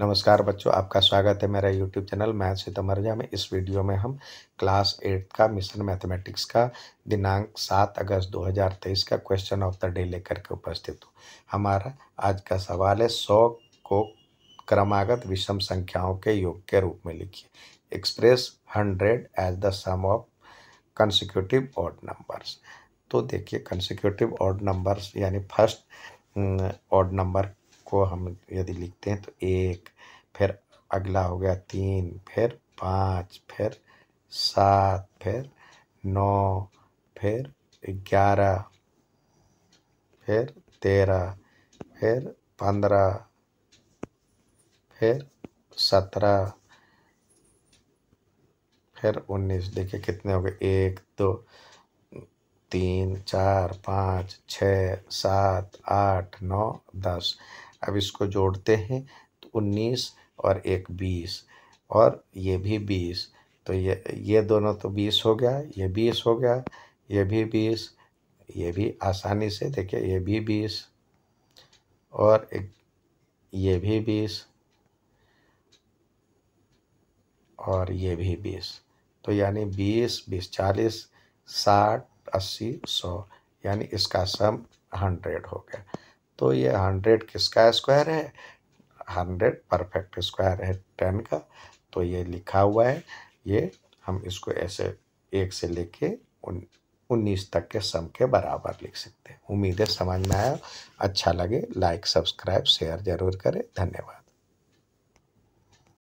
नमस्कार बच्चों आपका स्वागत है मेरा यूट्यूब चैनल मैथ से में इस वीडियो में हम क्लास एट्थ का मिशन मैथमेटिक्स का दिनांक सात अगस्त 2023 का क्वेश्चन ऑफ द डे लेकर के उपस्थित हूँ हमारा आज का सवाल है सौ को क्रमागत विषम संख्याओं के योग के रूप में लिखिए express hundred as the sum of consecutive odd numbers तो देखिए कंसिक्यूटिव ऑड नंबर्स यानी फर्स्ट ऑड नंबर को हम यदि लिखते हैं तो एक फिर अगला हो गया तीन फिर पाँच फिर सात फिर नौ फिर ग्यारह फिर तेरह फिर पंद्रह फिर सत्रह फिर उन्नीस देखिए कितने हो गए एक दो तीन चार पाँच छ सात आठ नौ दस अब इसको जोड़ते हैं तो उन्नीस और एक बीस और ये भी बीस तो ये ये दोनों तो बीस हो गया ये बीस हो गया ये भी बीस ये भी आसानी से देखिए ये भी बीस और एक ये भी बीस और ये भी बीस तो यानी बीस बीस चालीस साठ अस्सी सौ यानी इसका सम हंड्रेड हो गया तो ये हंड्रेड किसका स्क्वायर है हंड्रेड परफेक्ट स्क्वायर है टेन का तो ये लिखा हुआ है ये हम इसको ऐसे एक से लेके उन उन्नीस तक के सम के बराबर लिख सकते हैं उम्मीद है समझ में आया अच्छा लगे लाइक सब्सक्राइब शेयर जरूर करें धन्यवाद